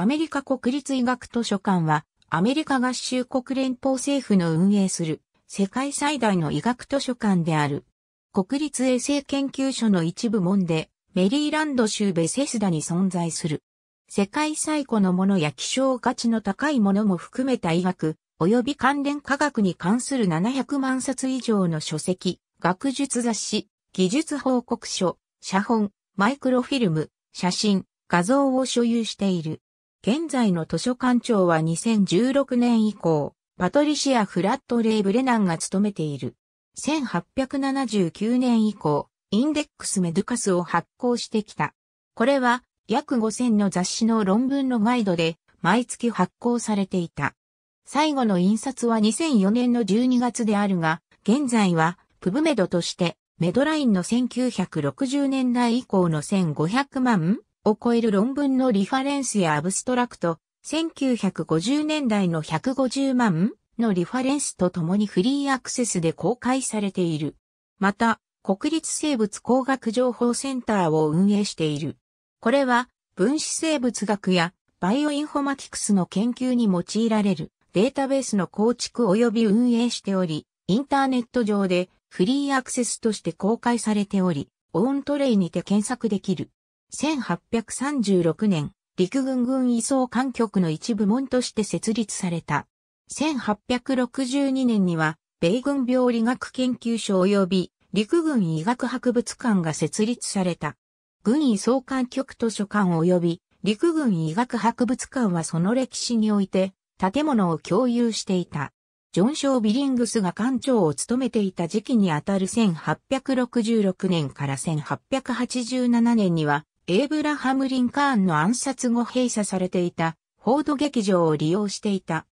アメリカ国立医学図書館は、アメリカ合衆国連邦政府の運営する、世界最大の医学図書館である。国立衛生研究所の一部門で、メリーランド州ベセスダに存在する。世界最古のものや希少価値の高いものも含めた医学、及び関連科学に関する700万冊以上の書籍、学術雑誌、技術報告書、写本、マイクロフィルム、写真、画像を所有している。現在の図書館長は2016年以降、パトリシア・フラットレイ・ブレナンが務めている。1879年以降、インデックス・メドゥカスを発行してきた。これは約5000の雑誌の論文のガイドで毎月発行されていた。最後の印刷は2004年の12月であるが、現在はプブメドとしてメドラインの1960年代以降の1500万を超える論文のリファレンスやアブストラクト、1950年代の150万のリファレンスとともにフリーアクセスで公開されている。また、国立生物工学情報センターを運営している。これは、分子生物学やバイオインフォマティクスの研究に用いられるデータベースの構築及び運営しており、インターネット上でフリーアクセスとして公開されており、オントレイにて検索できる。1836年、陸軍軍移送管局の一部門として設立された。1862年には、米軍病理学研究所及び陸軍医学博物館が設立された。軍医総監局図書館及び陸軍医学博物館はその歴史において建物を共有していた。ジョン・ショー・ビリングスが館長を務めていた時期にあたる1866年から1887年にはエイブラハム・リンカーンの暗殺後閉鎖されていた、フォード劇場を利用していた。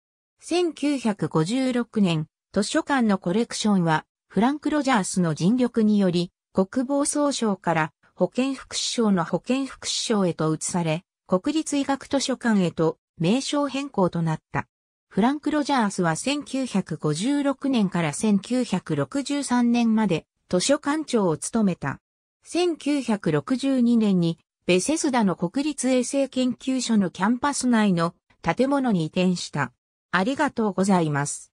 1956年、図書館のコレクションは、フランク・ロジャースの尽力により、国防総省から保健福祉省の保健福祉省へと移され、国立医学図書館へと名称変更となった。フランク・ロジャースは1956年から1963年まで図書館長を務めた。1962年にベセスダの国立衛生研究所のキャンパス内の建物に移転した。ありがとうございます。